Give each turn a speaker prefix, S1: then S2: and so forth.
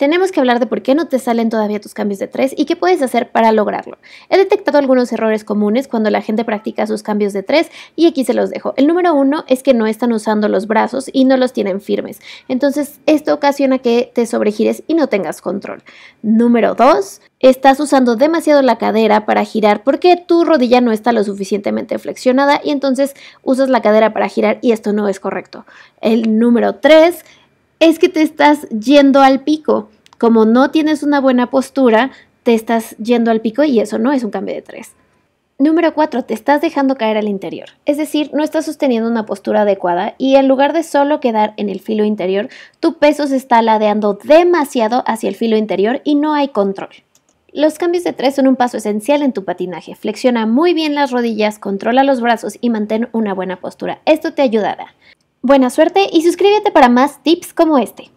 S1: tenemos que hablar de por qué no te salen todavía tus cambios de tres y qué puedes hacer para lograrlo. He detectado algunos errores comunes cuando la gente practica sus cambios de tres y aquí se los dejo. El número uno es que no están usando los brazos y no los tienen firmes. Entonces, esto ocasiona que te sobregires y no tengas control. Número dos, estás usando demasiado la cadera para girar porque tu rodilla no está lo suficientemente flexionada y entonces usas la cadera para girar y esto no es correcto. El número 3 es que te estás yendo al pico. Como no tienes una buena postura, te estás yendo al pico y eso no es un cambio de tres. Número 4. Te estás dejando caer al interior. Es decir, no estás sosteniendo una postura adecuada y en lugar de solo quedar en el filo interior, tu peso se está ladeando demasiado hacia el filo interior y no hay control. Los cambios de tres son un paso esencial en tu patinaje. Flexiona muy bien las rodillas, controla los brazos y mantén una buena postura. Esto te ayudará. Buena suerte y suscríbete para más tips como este.